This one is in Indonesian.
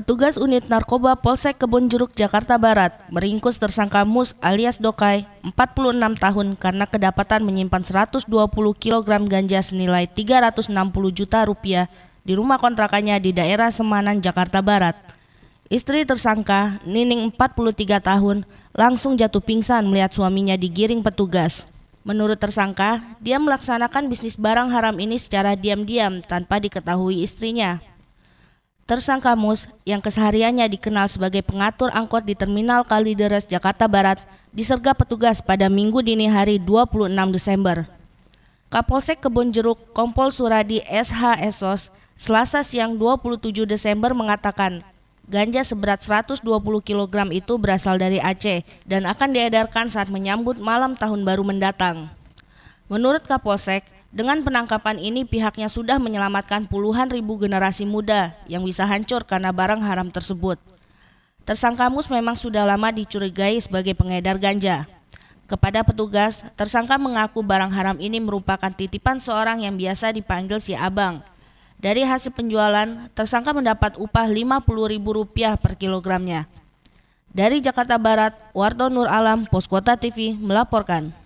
petugas unit narkoba Polsek Jeruk Jakarta Barat meringkus tersangka Mus alias Dokai 46 tahun karena kedapatan menyimpan 120 kg ganja senilai 360 juta rupiah di rumah kontrakannya di daerah Semanan Jakarta Barat. Istri tersangka, Nining 43 tahun, langsung jatuh pingsan melihat suaminya digiring petugas. Menurut tersangka, dia melaksanakan bisnis barang haram ini secara diam-diam tanpa diketahui istrinya. Tersangka Mus, yang kesehariannya dikenal sebagai pengatur angkot di Terminal Kalideres, Jakarta Barat, disergap petugas pada minggu dini hari 26 Desember. Kapolsek Jeruk Kompol Suradi SH Esos, selasa siang 27 Desember mengatakan, ganja seberat 120 kg itu berasal dari Aceh dan akan diedarkan saat menyambut malam tahun baru mendatang. Menurut Kapolsek, dengan penangkapan ini pihaknya sudah menyelamatkan puluhan ribu generasi muda yang bisa hancur karena barang haram tersebut. Tersangka Mus memang sudah lama dicurigai sebagai pengedar ganja. Kepada petugas, tersangka mengaku barang haram ini merupakan titipan seorang yang biasa dipanggil si Abang. Dari hasil penjualan, tersangka mendapat upah Rp50.000 per kilogramnya. Dari Jakarta Barat, Wardo Nur Alam, Poskota TV melaporkan.